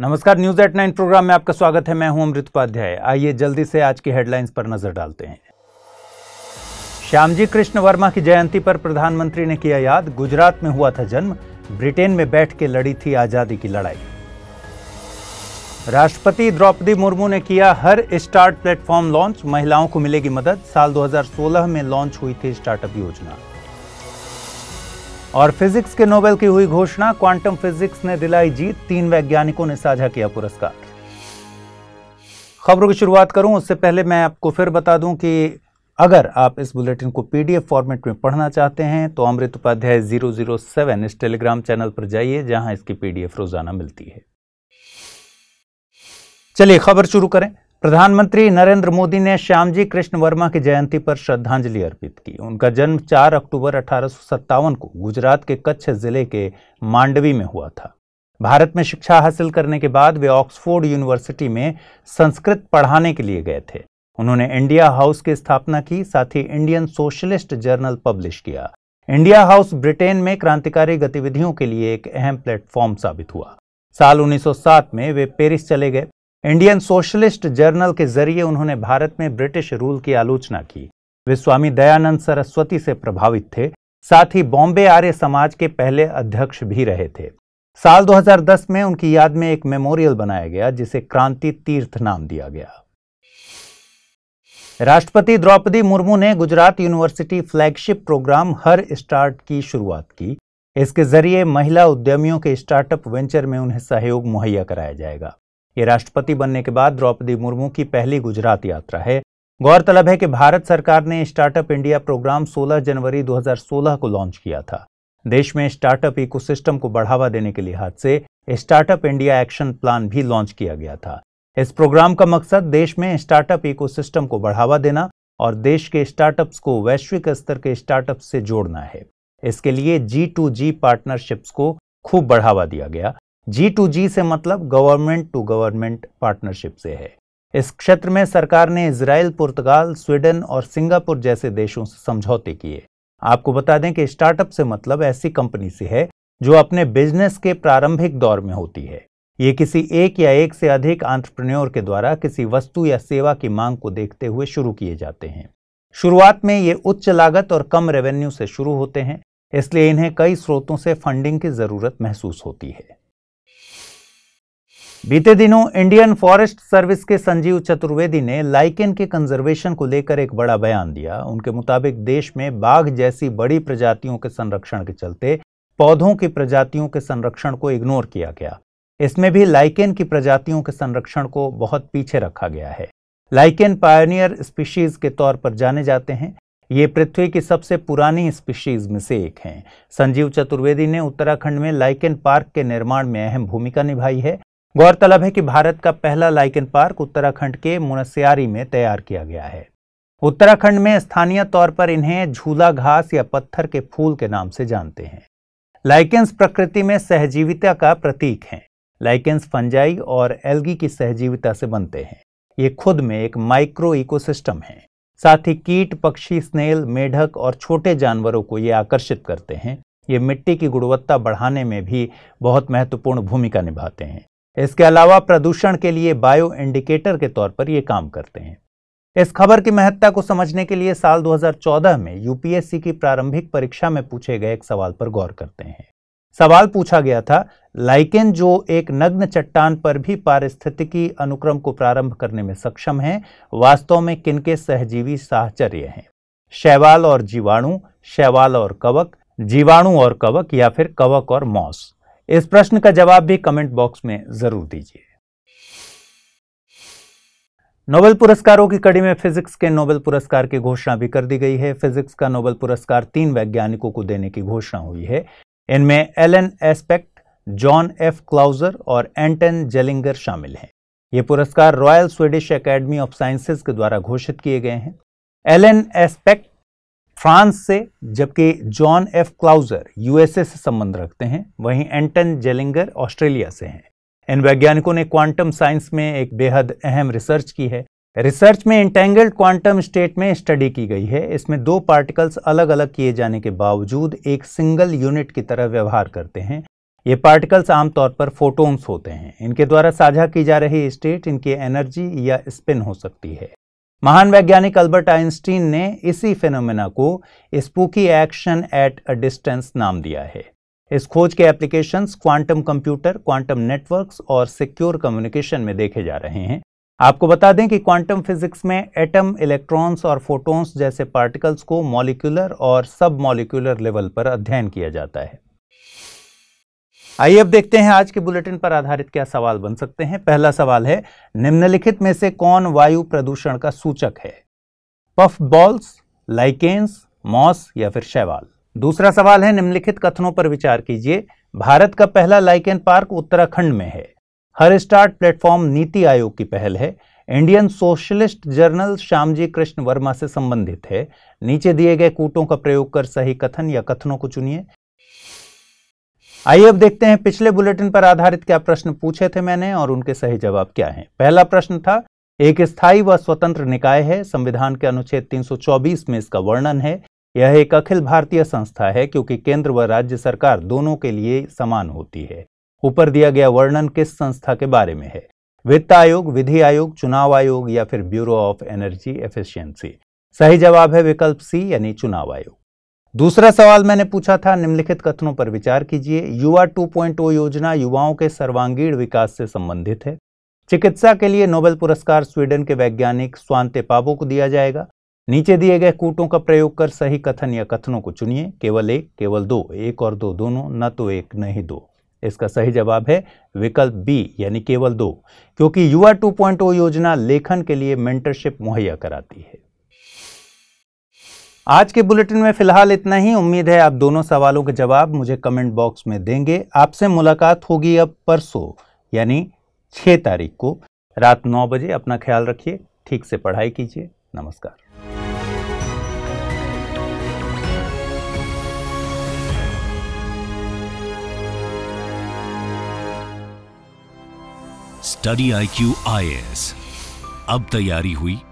नमस्कार news at nine programme में आपका स्वागत है मैं हूं अमृत उपाध्याय आइए जल्दी से आज की हेडलाइंस पर नजर डालते हैं श्यामजी कृष्ण वर्मा की जयंती पर प्रधानमंत्री ने किया याद गुजरात में हुआ था जन्म ब्रिटेन में बैठ के लड़ी थी आजादी की लड़ाई राष्ट्रपति द्रौपदी मुर्मू ने किया हर स्टार्ट प्लेटफॉर्म लॉन्च महिलाओं को मिलेगी मदद साल 2016 में लॉन्च हुई थी स्टार्टअप योजना और फिजिक्स के नोबेल की हुई घोषणा क्वांटम फिजिक्स ने दिलाई जीत तीन वैज्ञानिकों ने साझा किया पुरस्कार खबरों की शुरुआत करूं उससे पहले मैं आपको फिर बता दूं कि अगर आप इस बुलेटिन को पीडीएफ फॉर्मेट में पढ़ना चाहते हैं तो Amrit Upadhyay zero zero seven इस टेलीग्राम चैनल पर जाइए जहां इसकी पीडीएफ रोजाना मिलती है चलिए खबर शुरू करें प्रधानमंत्री नरेंद्र मोदी ने श्यामजी कृष्ण वर्मा की जयंती पर श्रद्धांजलि अर्पित की उनका जन्म 4 अक्टूबर अठारह को गुजरात के कच्छ जिले के मांडवी में हुआ था भारत में शिक्षा हासिल करने के बाद वे ऑक्सफोर्ड यूनिवर्सिटी में संस्कृत पढ़ाने के लिए गए थे उन्होंने इंडिया हाउस की स्थापना की साथ ही इंडियन सोशलिस्ट जर्नल पब्लिश किया इंडिया हाउस ब्रिटेन में क्रांतिकारी गतिविधियों के लिए एक अहम प्लेटफॉर्म साबित हुआ साल 1907 में वे पेरिस चले गए इंडियन सोशलिस्ट जर्नल के जरिए उन्होंने भारत में ब्रिटिश रूल की आलोचना की वे स्वामी दयानंद सरस्वती से प्रभावित थे साथ ही बॉम्बे आर्य समाज के पहले अध्यक्ष भी रहे थे साल 2010 में उनकी याद में एक मेमोरियल बनाया गया जिसे क्रांति तीर्थ नाम दिया गया राष्ट्रपति द्रौपदी मुर्मू ने Gujarat University flagship programme her start की शुरुआत की इसके जरिए महिला उद्यमियों के स्टार्टअप वेंचर में उन्हें सहयोग मुहैया कराया जाएगा ये राष्ट्रपति बनने के बाद द्रौपदी मुर्मू की पहली गुजरात यात्रा है गौरतलब है कि भारत सरकार ने स्टार्टअप इंडिया प्रोग्राम 16 जनवरी 2016 को लॉन्च किया था देश में स्टार्टअप इकोसिस्टम को बढ़ावा देने के लिहाज से स्टार्टअप इंडिया एक्शन प्लान भी लॉन्च किया गया था इस प्रोग्राम का मकसद देश में स्टार्टअप इकोसिस्टम को बढ़ावा देना और देश के स्टार्टअप्स को वैश्विक स्तर के स्टार्टअप से जोड़ना है इसके लिए जी टू जी पार्टनरशिप्स को खूब बढ़ावा दिया गया जी टू जी से मतलब गवर्नमेंट टू गवर्नमेंट पार्टनरशिप से है इस क्षेत्र में सरकार ने इसराइल पुर्तगाल स्वीडन और सिंगापुर जैसे देशों से समझौते किए आपको बता दें कि स्टार्टअप से मतलब ऐसी कंपनी से है जो अपने बिजनेस के प्रारंभिक दौर में होती है ये किसी एक या एक से अधिक आंट्रप्रन्योर के द्वारा किसी वस्तु या सेवा की मांग को देखते हुए शुरू किए जाते हैं शुरुआत में ये उच्च लागत और कम रेवेन्यू से शुरू होते हैं इसलिए इन्हें कई स्रोतों से फंडिंग की ज़रूरत महसूस होती है बीते दिनों इंडियन फॉरेस्ट सर्विस के संजीव चतुर्वेदी ने लाइकेन के कंजर्वेशन को लेकर एक बड़ा बयान दिया उनके मुताबिक देश में बाघ जैसी बड़ी प्रजातियों के संरक्षण के चलते पौधों की प्रजातियों के संरक्षण को इग्नोर किया गया इसमें भी लाइकेन की प्रजातियों के संरक्षण को बहुत पीछे रखा गया है लाइकेन पायोनियर स्पीशीज के तौर पर जाने जाते हैं ये पृथ्वी की सबसे पुरानी स्पीशीज में से एक हैं संजीव चतुर्वेदी ने उत्तराखंड में लाइकेन पार्क के निर्माण में अहम भूमिका निभाई है गौरतलब है कि भारत का पहला लाइकन पार्क उत्तराखंड के मुनस्यारी में तैयार किया गया है उत्तराखंड में स्थानीय तौर पर इन्हें झूला घास या पत्थर के फूल के नाम से जानते हैं लाइकेंस प्रकृति में सहजीविता का प्रतीक हैं लाइकेंस फंजाई और एल्गी की सहजीविता से बनते हैं ये खुद में एक माइक्रो इकोसिस्टम है साथ ही कीट पक्षी स्नेल मेढक और छोटे जानवरों को ये आकर्षित करते हैं ये मिट्टी की गुणवत्ता बढ़ाने में भी बहुत महत्वपूर्ण भूमिका निभाते हैं इसके अलावा प्रदूषण के लिए बायो इंडिकेटर के तौर पर ये काम करते हैं इस खबर की महत्ता को समझने के लिए साल 2014 में यूपीएससी की प्रारंभिक परीक्षा में पूछे गए एक सवाल पर गौर करते हैं सवाल पूछा गया था लाइकेन जो एक नग्न चट्टान पर भी पारिस्थितिकी अनुक्रम को प्रारंभ करने में सक्षम है वास्तव में किनके सहजीवी साहचर्य हैं शैवाल और जीवाणु शैवाल और कवक जीवाणु और कवक या फिर कवक और मॉस इस प्रश्न का जवाब भी कमेंट बॉक्स में जरूर दीजिए नोबेल पुरस्कारों की कड़ी में फिजिक्स के नोबेल पुरस्कार की घोषणा भी कर दी गई है फिजिक्स का नोबेल पुरस्कार तीन वैज्ञानिकों को देने की घोषणा हुई है इनमें Alain Aspect John F Clauser और एंटन जेलिंगर शामिल हैं ये पुरस्कार Royal Swedish Academy of Sciences के द्वारा घोषित किए गए हैं एलन एस्पेक्ट फ्रांस से जबकि जॉन एफ क्लाउजर यूएसए से संबंध रखते हैं वहीं एंटन जेलिंगर ऑस्ट्रेलिया से हैं इन वैज्ञानिकों ने क्वांटम साइंस में एक बेहद अहम रिसर्च की है रिसर्च में इंटेंगल्ड क्वांटम स्टेट में स्टडी की गई है इसमें दो पार्टिकल्स अलग अलग किए जाने के बावजूद एक सिंगल यूनिट की तरह व्यवहार करते हैं ये पार्टिकल्स आमतौर पर फोटोन्स होते हैं इनके द्वारा साझा की जा रही स्टेट इनकी एनर्जी या स्पिन हो सकती है महान वैज्ञानिक अल्बर्ट आइंस्टीन ने इसी फेनोमेना को spooky action at a distance नाम दिया है इस खोज के application quantum computer quantum networks और सिक्योर कम्युनिकेशन में देखे जा रहे हैं आपको बता दें कि क्वांटम फिजिक्स में एटम इलेक्ट्रॉन्स और फोटॉन्स जैसे पार्टिकल्स को मॉलिक्यूलर और सब मॉलिक्यूलर लेवल पर अध्ययन किया जाता है आइए अब देखते हैं आज के बुलेटिन पर आधारित क्या सवाल बन सकते हैं पहला सवाल है निम्नलिखित में से कौन वायु प्रदूषण का सूचक है पफ बॉल्स लाइकेन्स मॉस या फिर शैवाल दूसरा सवाल है निम्नलिखित कथनों पर विचार कीजिए भारत का पहला लाइकेन पार्क उत्तराखंड में है हर स्टार्ट प्लेटफॉर्म नीति आयोग की पहल है Indian socialist journal Shyamji Krishna Varma से संबंधित है नीचे दिए गए कूटों का प्रयोग कर सही कथन या कथनों को चुनिए आइए अब देखते हैं पिछले बुलेटिन पर आधारित क्या प्रश्न पूछे थे मैंने और उनके सही जवाब क्या हैं पहला प्रश्न था एक स्थायी व स्वतंत्र निकाय है संविधान के अनुच्छेद 324 में इसका वर्णन है यह एक अखिल भारतीय संस्था है क्योंकि केंद्र व राज्य सरकार दोनों के लिए समान होती है ऊपर दिया गया वर्णन किस संस्था के बारे में है वित्त आयोग विधि आयोग चुनाव आयोग या फिर ब्यूरो ऑफ एनर्जी एफिशियंसी सही जवाब है विकल्प सी यानी चुनाव आयोग दूसरा सवाल मैंने पूछा था निम्नलिखित कथनों पर विचार कीजिए युवा 2.0 योजना युवाओं के सर्वांगीण विकास से संबंधित है चिकित्सा के लिए नोबेल पुरस्कार स्वीडन के वैज्ञानिक स्वांते पाबो को दिया जाएगा नीचे दिए गए कूटों का प्रयोग कर सही कथन या कथनों को चुनिए केवल एक केवल दो एक और दो दोनों न तो एक न ही दो इसका सही जवाब है विकल्प बी यानी केवल दो क्योंकि युवा 2.0 योजना लेखन के लिए मेंटरशिप मुहैया कराती है आज के बुलेटिन में फिलहाल इतना ही उम्मीद है आप दोनों सवालों के जवाब मुझे कमेंट बॉक्स में देंगे आपसे मुलाकात होगी अब परसों यानी छः तारीख को रात नौ बजे अपना ख्याल रखिए ठीक से पढ़ाई कीजिए नमस्कार study I Q I S अब तैयारी हुई